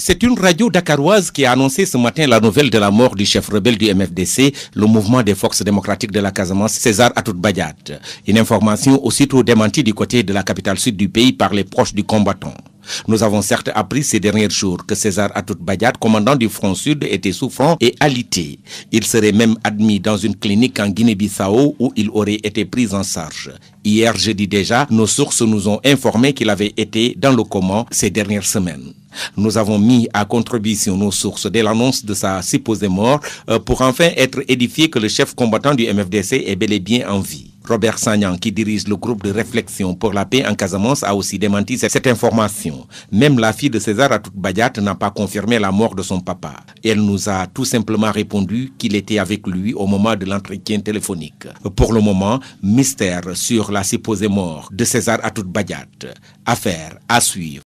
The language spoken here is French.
C'est une radio dakaroise qui a annoncé ce matin la nouvelle de la mort du chef rebelle du MFDC, le mouvement des forces démocratiques de la Casamance, César Atout Badiat. Une information aussitôt démentie du côté de la capitale sud du pays par les proches du combattant. Nous avons certes appris ces derniers jours que César Atout Badiat, commandant du Front Sud, était souffrant et alité. Il serait même admis dans une clinique en Guinée-Bissau où il aurait été pris en charge. Hier jeudi déjà, nos sources nous ont informé qu'il avait été dans le coma ces dernières semaines. Nous avons mis à contribution nos sources dès l'annonce de sa supposée mort euh, pour enfin être édifiés que le chef combattant du MFDC est bel et bien en vie. Robert Sagnan, qui dirige le groupe de réflexion pour la paix en Casamance, a aussi démenti cette information. Même la fille de César Atout n'a pas confirmé la mort de son papa. Elle nous a tout simplement répondu qu'il était avec lui au moment de l'entretien téléphonique. Pour le moment, mystère sur la supposée mort de César Atout Bayat. Affaire à suivre.